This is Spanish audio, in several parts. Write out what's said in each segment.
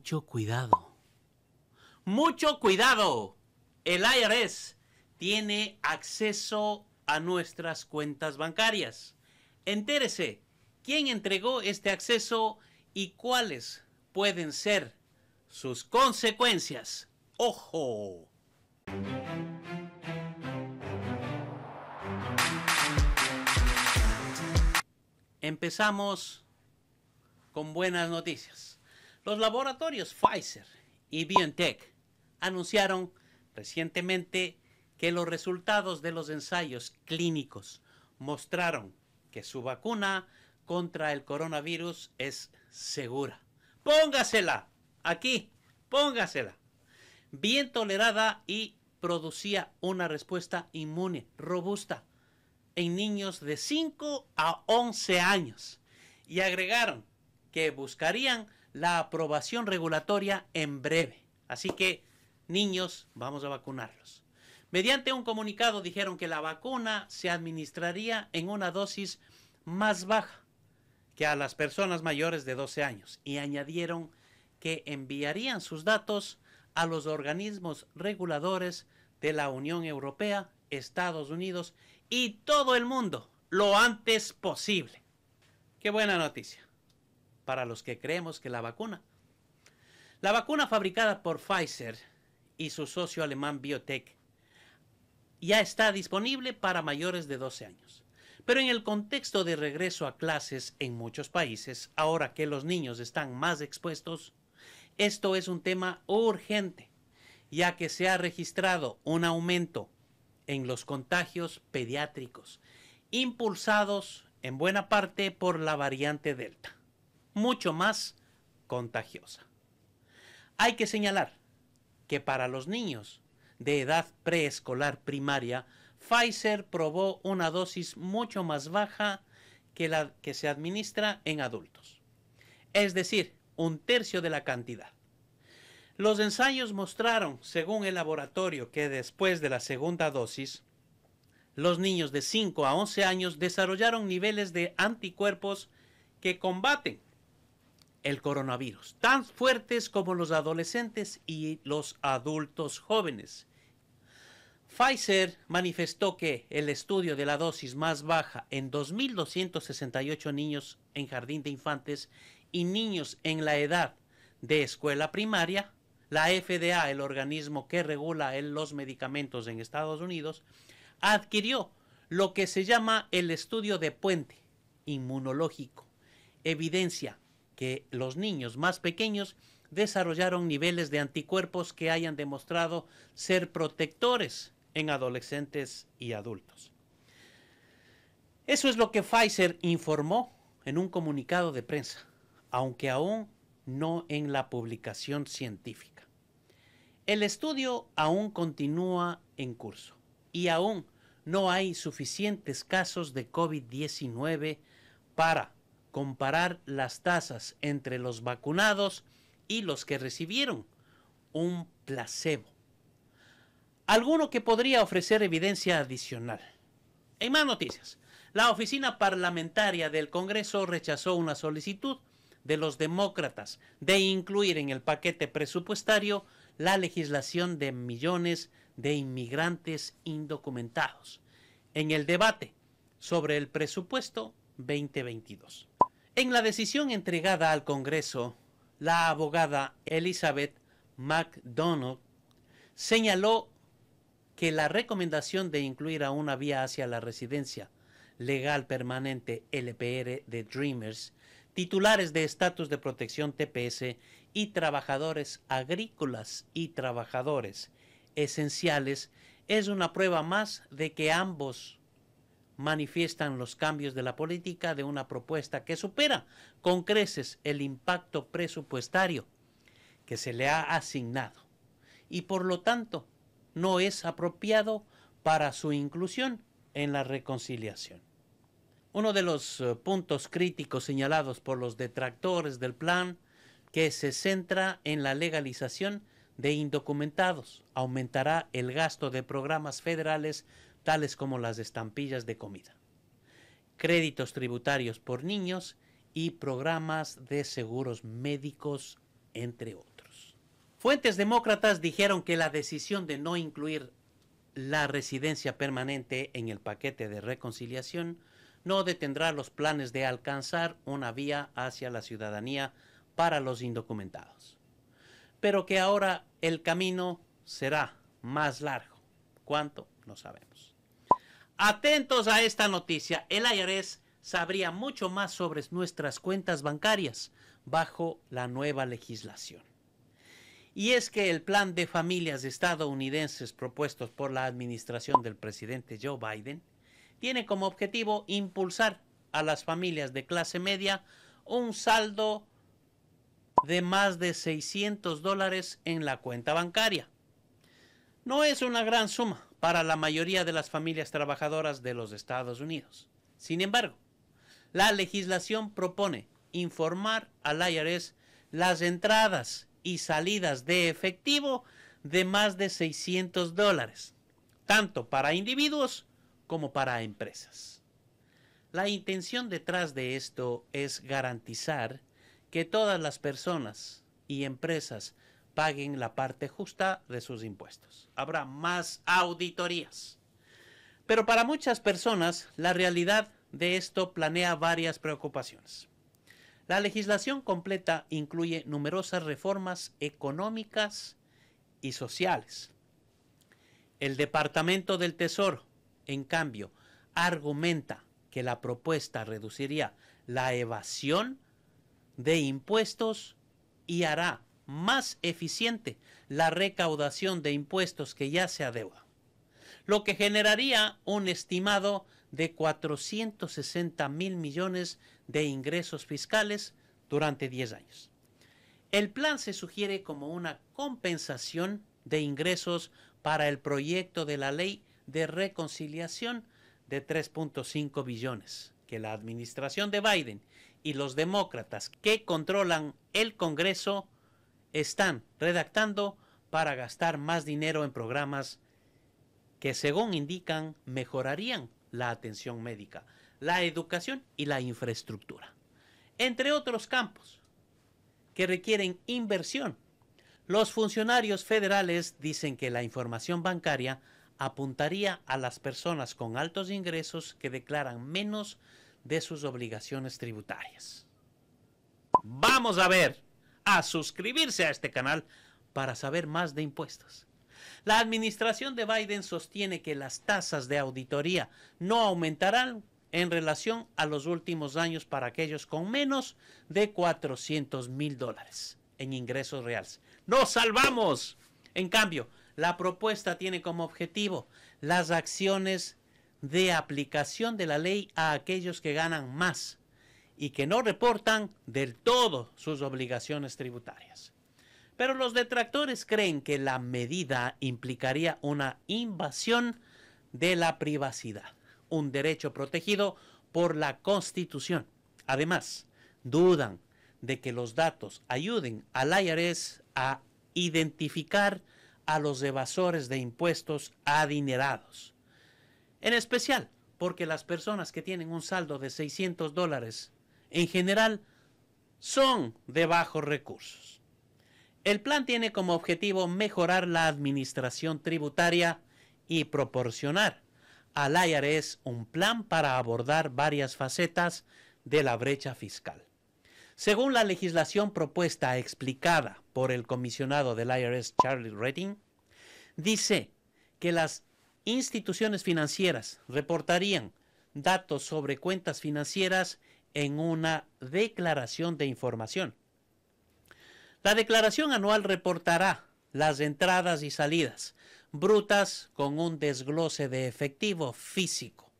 Mucho cuidado. Mucho cuidado. El IRS tiene acceso a nuestras cuentas bancarias. Entérese quién entregó este acceso y cuáles pueden ser sus consecuencias. ¡Ojo! Empezamos con buenas noticias. Los laboratorios Pfizer y BioNTech anunciaron recientemente que los resultados de los ensayos clínicos mostraron que su vacuna contra el coronavirus es segura. Póngasela aquí, póngasela. Bien tolerada y producía una respuesta inmune robusta en niños de 5 a 11 años. Y agregaron que buscarían la aprobación regulatoria en breve. Así que, niños, vamos a vacunarlos. Mediante un comunicado dijeron que la vacuna se administraría en una dosis más baja que a las personas mayores de 12 años y añadieron que enviarían sus datos a los organismos reguladores de la Unión Europea, Estados Unidos y todo el mundo lo antes posible. Qué buena noticia para los que creemos que la vacuna. La vacuna fabricada por Pfizer y su socio alemán Biotech ya está disponible para mayores de 12 años. Pero en el contexto de regreso a clases en muchos países, ahora que los niños están más expuestos, esto es un tema urgente, ya que se ha registrado un aumento en los contagios pediátricos, impulsados en buena parte por la variante Delta mucho más contagiosa. Hay que señalar que para los niños de edad preescolar primaria, Pfizer probó una dosis mucho más baja que la que se administra en adultos, es decir, un tercio de la cantidad. Los ensayos mostraron, según el laboratorio, que después de la segunda dosis, los niños de 5 a 11 años desarrollaron niveles de anticuerpos que combaten el coronavirus, tan fuertes como los adolescentes y los adultos jóvenes. Pfizer manifestó que el estudio de la dosis más baja en 2.268 niños en jardín de infantes y niños en la edad de escuela primaria, la FDA, el organismo que regula los medicamentos en Estados Unidos, adquirió lo que se llama el estudio de puente inmunológico, evidencia que los niños más pequeños desarrollaron niveles de anticuerpos que hayan demostrado ser protectores en adolescentes y adultos. Eso es lo que Pfizer informó en un comunicado de prensa, aunque aún no en la publicación científica. El estudio aún continúa en curso y aún no hay suficientes casos de COVID-19 para comparar las tasas entre los vacunados y los que recibieron un placebo. Alguno que podría ofrecer evidencia adicional. En más noticias, la oficina parlamentaria del Congreso rechazó una solicitud de los demócratas de incluir en el paquete presupuestario la legislación de millones de inmigrantes indocumentados en el debate sobre el presupuesto 2022. En la decisión entregada al Congreso, la abogada Elizabeth McDonald señaló que la recomendación de incluir a una vía hacia la residencia legal permanente LPR de Dreamers, titulares de estatus de protección TPS y trabajadores agrícolas y trabajadores esenciales es una prueba más de que ambos manifiestan los cambios de la política de una propuesta que supera con creces el impacto presupuestario que se le ha asignado y por lo tanto no es apropiado para su inclusión en la reconciliación. Uno de los eh, puntos críticos señalados por los detractores del plan que se centra en la legalización de indocumentados aumentará el gasto de programas federales tales como las estampillas de comida, créditos tributarios por niños y programas de seguros médicos, entre otros. Fuentes demócratas dijeron que la decisión de no incluir la residencia permanente en el paquete de reconciliación no detendrá los planes de alcanzar una vía hacia la ciudadanía para los indocumentados, pero que ahora el camino será más largo. ¿Cuánto? No sabemos. Atentos a esta noticia, el IRS sabría mucho más sobre nuestras cuentas bancarias bajo la nueva legislación. Y es que el plan de familias estadounidenses propuestos por la administración del presidente Joe Biden tiene como objetivo impulsar a las familias de clase media un saldo de más de 600 dólares en la cuenta bancaria. No es una gran suma, para la mayoría de las familias trabajadoras de los Estados Unidos. Sin embargo, la legislación propone informar al IRS las entradas y salidas de efectivo de más de 600 dólares, tanto para individuos como para empresas. La intención detrás de esto es garantizar que todas las personas y empresas paguen la parte justa de sus impuestos. Habrá más auditorías. Pero para muchas personas, la realidad de esto planea varias preocupaciones. La legislación completa incluye numerosas reformas económicas y sociales. El Departamento del Tesoro, en cambio, argumenta que la propuesta reduciría la evasión de impuestos y hará más eficiente la recaudación de impuestos que ya se adeuda, lo que generaría un estimado de 460 mil millones de ingresos fiscales durante 10 años. El plan se sugiere como una compensación de ingresos para el proyecto de la ley de reconciliación de 3.5 billones que la administración de Biden y los demócratas que controlan el Congreso están redactando para gastar más dinero en programas que, según indican, mejorarían la atención médica, la educación y la infraestructura, entre otros campos que requieren inversión. Los funcionarios federales dicen que la información bancaria apuntaría a las personas con altos ingresos que declaran menos de sus obligaciones tributarias. Vamos a ver a suscribirse a este canal para saber más de impuestos. La administración de Biden sostiene que las tasas de auditoría no aumentarán en relación a los últimos años para aquellos con menos de 400 mil dólares en ingresos reales. ¡Nos salvamos! En cambio, la propuesta tiene como objetivo las acciones de aplicación de la ley a aquellos que ganan más y que no reportan del todo sus obligaciones tributarias. Pero los detractores creen que la medida implicaría una invasión de la privacidad, un derecho protegido por la Constitución. Además, dudan de que los datos ayuden al IRS a identificar a los evasores de impuestos adinerados. En especial porque las personas que tienen un saldo de 600 dólares en general son de bajos recursos. El plan tiene como objetivo mejorar la administración tributaria y proporcionar al IRS un plan para abordar varias facetas de la brecha fiscal. Según la legislación propuesta explicada por el comisionado del IRS Charlie Redding, dice que las instituciones financieras reportarían datos sobre cuentas financieras en una declaración de información. La declaración anual reportará las entradas y salidas brutas con un desglose de efectivo físico,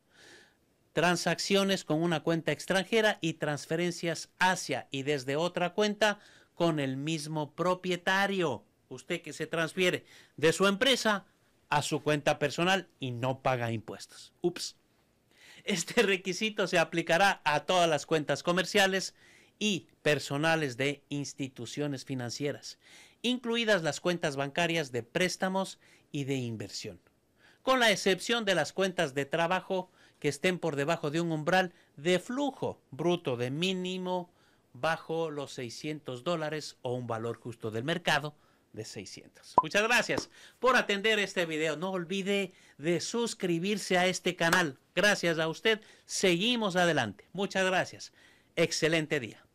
transacciones con una cuenta extranjera y transferencias hacia y desde otra cuenta con el mismo propietario. Usted que se transfiere de su empresa a su cuenta personal y no paga impuestos. Ups. Este requisito se aplicará a todas las cuentas comerciales y personales de instituciones financieras, incluidas las cuentas bancarias de préstamos y de inversión, con la excepción de las cuentas de trabajo que estén por debajo de un umbral de flujo bruto de mínimo bajo los 600 dólares o un valor justo del mercado, de 600. Muchas gracias por atender este video. No olvide de suscribirse a este canal. Gracias a usted. Seguimos adelante. Muchas gracias. Excelente día.